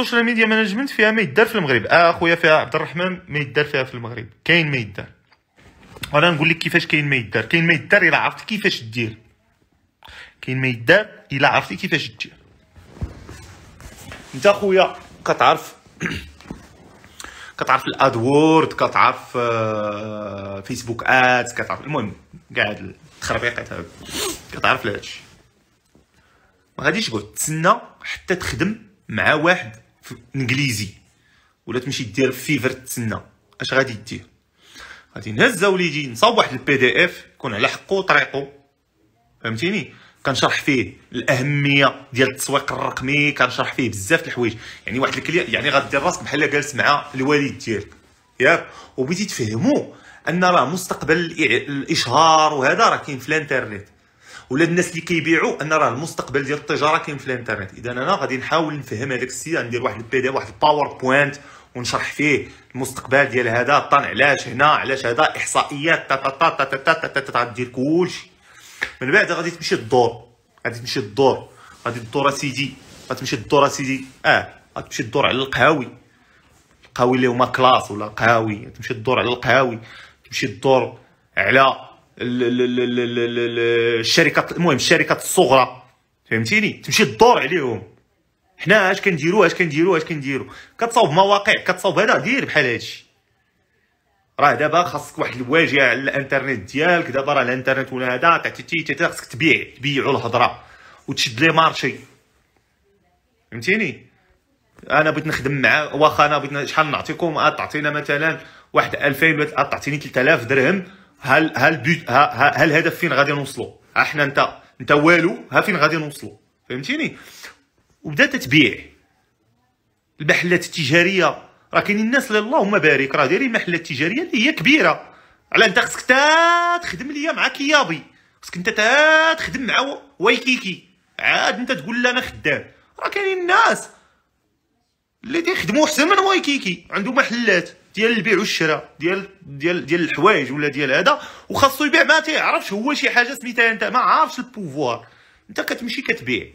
السوشيال ميديا مانجمنت فيها ما يدار في المغرب اه اخويا فيها عبد الرحمن ما يدار فيها في المغرب كاين ما يدار وانا نقول لك كيفاش كاين ما يدار كاين ما يدار الا عرفتي كيفاش دير كاين ما يدار الا عرفتي كيفاش دير انت خويا كتعرف كتعرف الادوورد كتعرف آه، فيسبوك ادز كتعرف المهم كاع هاد التخربيقات هادو كتعرف لهادشي ما غاديش تقعد تسنى حتى تخدم مع واحد في انجليزي ولا تمشي دير فيفر تسنى اش غادي دير غادي نهز وليدي نصاوب واحد البي دي اف يكون على حقه وطريقه فهمتيني كنشرح فيه الاهميه ديال التسويق الرقمي كنشرح فيه بزاف د الحوايج يعني واحد الكلي يعني غدير راسك بحال جالس مع الوالد ديالك ياك وبغيتي تفهمو ان راه مستقبل الاشهار وهذا راه كاين في الانترنت ولا الناس اللي كيبيعوا ان راه المستقبل ديال التجاره كاين في الانترنت اذا انا غادي نحاول نفهم هذاك السيد ندير واحد البي دي واحد بوينت ونشرح فيه المستقبل ديال هذا طن علاش هنا علاش هذا احصائيات تا تا تا تا تا تا تا تا تا دير كلشي من بعد غادي تمشي الدور غادي تمشي الدور غادي الدور سيدي غتمشي الدور سيدي اه غتمشي الدور على القهاوي القهاوي اللي هما كلاس ولا قهاوي تمشي الدور على القهاوي تمشي الدور على الشركات المهم الشركات الصغرى فهمتيني تمشي تدور عليهم حنا اش كنديرو اش كنديرو اش كنديرو كتصاوب مواقع كتصاوب هذا دير بحال هادشي راه دابا خاصك واحد الواجهه على الانترنت ديالك دابا راه الانترنت ولا هذا تي خاصك تبيع تبيعوا الهضره وتشد لي مارشي فهمتيني انا بغيت نخدم مع واخا انا بغيت شحال نعطيكم تعطينا مثلا واحد 2000 تعطيني 3000 درهم هل هل بي... ها الهدف فين غادي نوصلوا احنا انت انت والو ها فين غادي نوصلوا فهمتيني وبدات تبيع المحلات التجاريه راه كاينين الناس اللي اللهم بارك راه دايرين محلات تجاريه اللي هي كبيره على انت خصك تخدم ليا مع كيابي خصك انت تخدم مع وايكيكي عاد انت تقول لا انا خدام راه كاينين الناس اللي تيخدموا حسن من وايكيكي عنده محلات ديال البيع والشراء ديال ديال ديال الحوايج ولا ديال هذا وخاصو يبيع ما تيعرفش هو شي حاجه سميتها انت ما عارفش البوفوار انت كتمشي كتبيع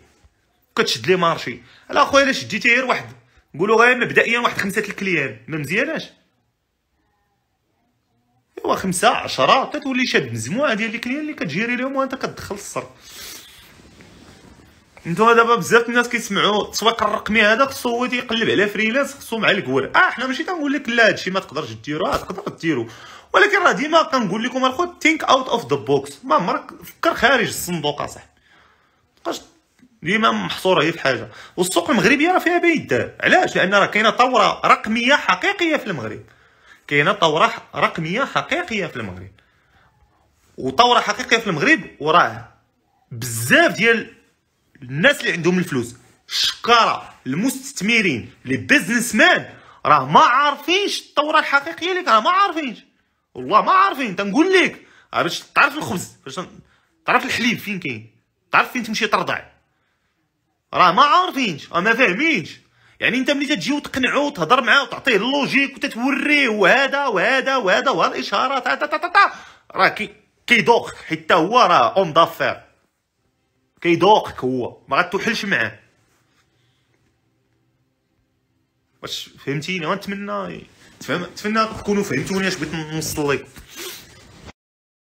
كتشد لي مارشي الا خويا الا شديتي غير واحد نقولوا غير مبدئيا واحد خمسه الكليان ما مزياناش ايوا خمسه عشره تتولي شاد مجموعه ديال الكليان اللي كتجيري لهم وانت كتدخل الصرف نتوما دابا بزاف الناس كيسمعوا التسويق الرقمي هذا خصو تيقلب على فريلانس خصو مع الكوار اه حنا ماشي تنقول لك لا هادشي ما تقدرش ديرو اه تقدر ديرو ولكن راه ديما كنقول لكم الخوت ثينك اوت اوف ذا بوكس ما عمرك فكر خارج الصندوق اصاحبي مابقاش ديما محصوره هي في حاجه والسوق المغربي راه فيها بيد علاش لان راه كاينه ثوره رقميه حقيقيه في المغرب كاينه ثوره رقميه حقيقيه في المغرب وثوره حقيقيه في المغرب وراه بزاف ديال الناس اللي عندهم الفلوس الشكاره المستثمرين لي بيزنس مان راه ما عارفينش الثوره الحقيقيه اللي راه ما عارفينش والله ما عارفين تنقول لك باش تعرف الخبز باش تعرف الحليب فين كاين تعرف فين تمشي ترضع راه ما عارفينش راه ما فاهمينش يعني انت ملي تجي وتقنعو وتهضر معاه وتعطيه اللوجيك وتتوريه وهذا وهذا وهذا وهذا الاشارات راه كيدوخ حتى هو راه اون دافير كيدوقك هو ما غاتوحلش معاه واش فهمتيني ونتمنى تفهم نتمنى تكونوا فهمتوني اش بغيت نوصل لكم